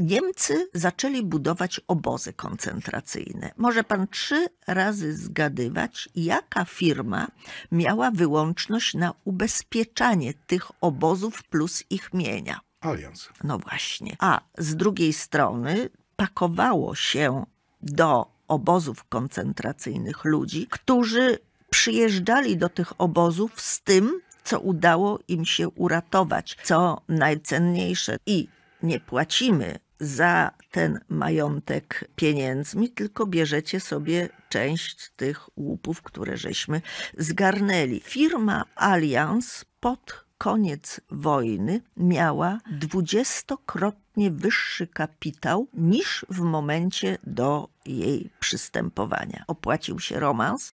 Niemcy zaczęli budować obozy koncentracyjne. Może pan trzy razy zgadywać, jaka firma miała wyłączność na ubezpieczanie tych obozów plus ich mienia. Alians. No właśnie. A z drugiej strony pakowało się do obozów koncentracyjnych ludzi, którzy przyjeżdżali do tych obozów z tym, co udało im się uratować, co najcenniejsze i nie płacimy za ten majątek pieniędzmi, tylko bierzecie sobie część tych łupów, które żeśmy zgarnęli. Firma Allianz pod koniec wojny miała dwudziestokrotnie wyższy kapitał niż w momencie do jej przystępowania. Opłacił się romans,